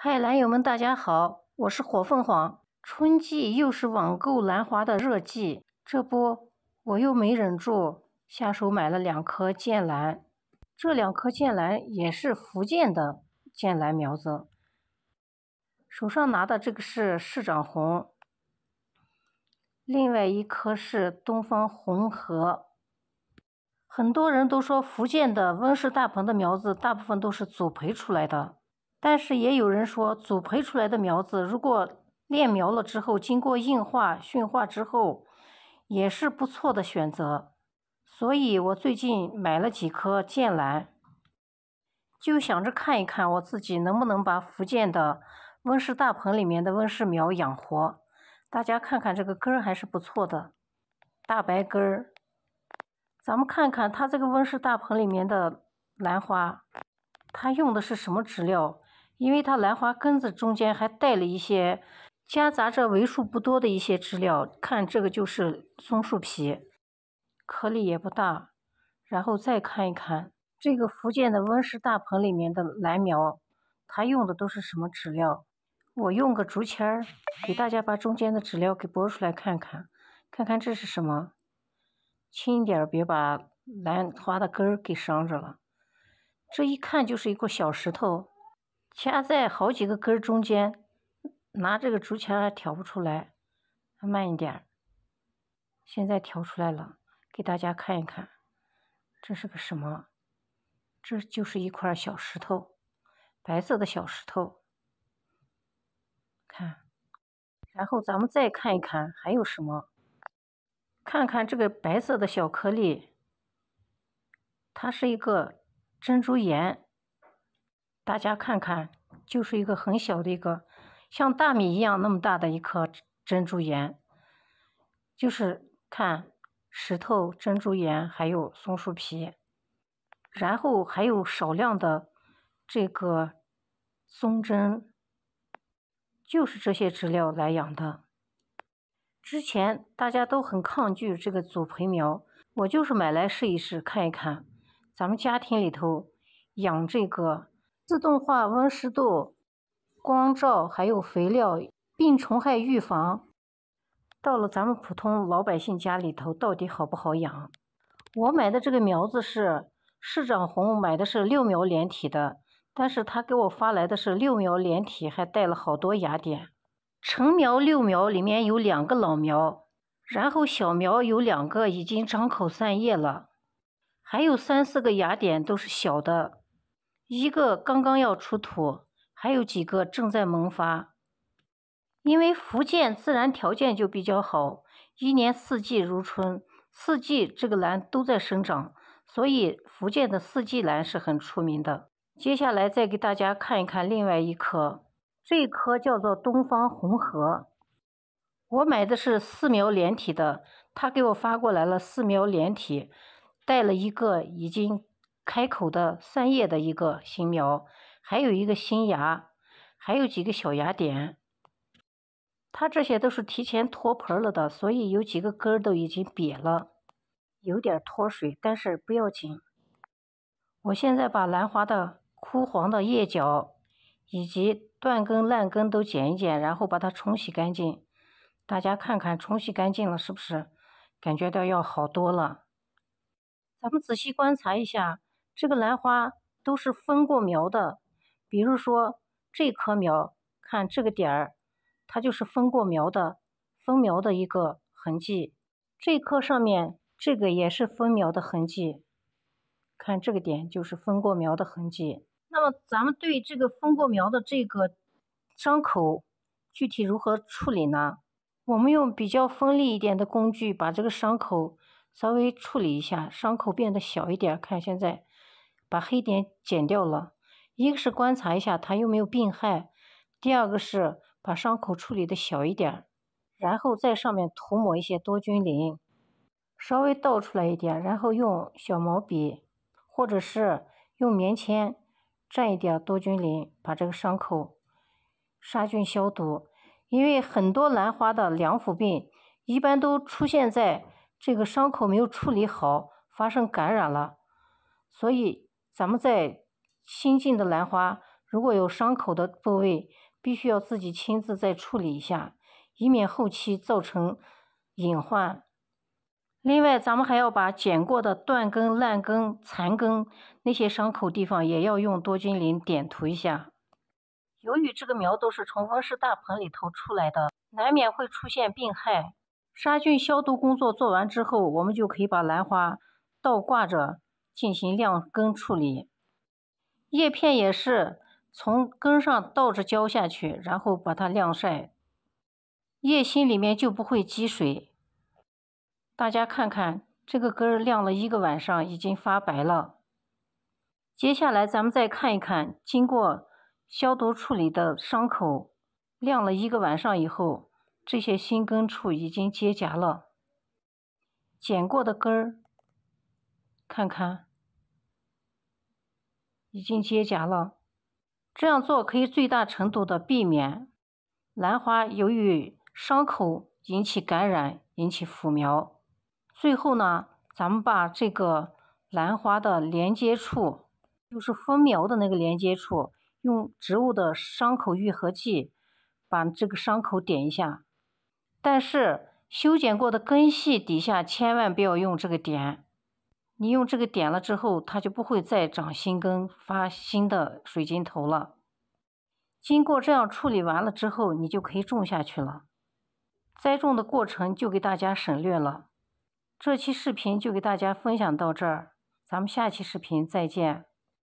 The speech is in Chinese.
嗨，兰友们，大家好，我是火凤凰。春季又是网购兰花的热季，这不，我又没忍住，下手买了两颗剑兰。这两颗剑兰也是福建的剑兰苗子。手上拿的这个是市长红，另外一颗是东方红荷。很多人都说，福建的温室大棚的苗子大部分都是组培出来的。但是也有人说，组培出来的苗子如果练苗了之后，经过硬化驯化之后，也是不错的选择。所以我最近买了几棵剑兰，就想着看一看我自己能不能把福建的温室大棚里面的温室苗养活。大家看看这个根儿还是不错的，大白根儿。咱们看看它这个温室大棚里面的兰花，它用的是什么植料？因为它兰花根子中间还带了一些，夹杂着为数不多的一些枝料。看这个就是松树皮，颗粒也不大。然后再看一看这个福建的温室大棚里面的兰苗，它用的都是什么枝料？我用个竹签儿，给大家把中间的纸料给拨出来看看，看看这是什么？轻一点，别把兰花的根儿给伤着了。这一看就是一块小石头。掐在好几个根儿中间，拿这个竹签挑不出来，慢一点。现在挑出来了，给大家看一看，这是个什么？这就是一块小石头，白色的小石头，看。然后咱们再看一看还有什么，看看这个白色的小颗粒，它是一个珍珠岩。大家看看，就是一个很小的一个，像大米一样那么大的一颗珍珠岩，就是看石头、珍珠岩，还有松树皮，然后还有少量的这个松针，就是这些资料来养的。之前大家都很抗拒这个组培苗，我就是买来试一试看一看，咱们家庭里头养这个。自动化温湿度、光照，还有肥料、病虫害预防，到了咱们普通老百姓家里头，到底好不好养？我买的这个苗子是市长红，买的是六苗连体的，但是他给我发来的是六苗连体，还带了好多芽点。成苗六苗里面有两个老苗，然后小苗有两个已经长口散叶了，还有三四个芽点都是小的。一个刚刚要出土，还有几个正在萌发。因为福建自然条件就比较好，一年四季如春，四季这个兰都在生长，所以福建的四季兰是很出名的。接下来再给大家看一看另外一棵，这一棵叫做东方红荷。我买的是四苗连体的，他给我发过来了四苗连体，带了一个已经。开口的三叶的一个新苗，还有一个新芽，还有几个小芽点。它这些都是提前脱盆了的，所以有几个根都已经瘪了，有点脱水，但是不要紧。我现在把兰花的枯黄的叶角以及断根烂根都剪一剪，然后把它冲洗干净。大家看看，冲洗干净了是不是感觉到要好多了？咱们仔细观察一下。这个兰花都是分过苗的，比如说这棵苗，看这个点儿，它就是分过苗的，分苗的一个痕迹。这棵上面这个也是分苗的痕迹，看这个点就是分过苗的痕迹。那么咱们对这个分过苗的这个伤口，具体如何处理呢？我们用比较锋利一点的工具把这个伤口稍微处理一下，伤口变得小一点。看现在。把黑点剪掉了，一个是观察一下它有没有病害，第二个是把伤口处理的小一点，然后在上面涂抹一些多菌灵，稍微倒出来一点，然后用小毛笔，或者是用棉签蘸一点多菌灵，把这个伤口杀菌消毒。因为很多兰花的凉腐病一般都出现在这个伤口没有处理好，发生感染了，所以。咱们在新进的兰花，如果有伤口的部位，必须要自己亲自再处理一下，以免后期造成隐患。另外，咱们还要把剪过的断根、烂根、残根那些伤口地方，也要用多菌灵点涂一下。由于这个苗都是从温室大棚里头出来的，难免会出现病害。杀菌消毒工作做完之后，我们就可以把兰花倒挂着。进行晾根处理，叶片也是从根上倒着浇下去，然后把它晾晒，叶心里面就不会积水。大家看看，这个根晾了一个晚上，已经发白了。接下来咱们再看一看，经过消毒处理的伤口，晾了一个晚上以后，这些新根处已经结痂了。剪过的根儿，看看。已经结痂了，这样做可以最大程度的避免兰花由于伤口引起感染，引起腐苗。最后呢，咱们把这个兰花的连接处，就是分苗的那个连接处，用植物的伤口愈合剂把这个伤口点一下。但是修剪过的根系底下千万不要用这个点。你用这个点了之后，它就不会再长新根、发新的水晶头了。经过这样处理完了之后，你就可以种下去了。栽种的过程就给大家省略了。这期视频就给大家分享到这儿，咱们下期视频再见。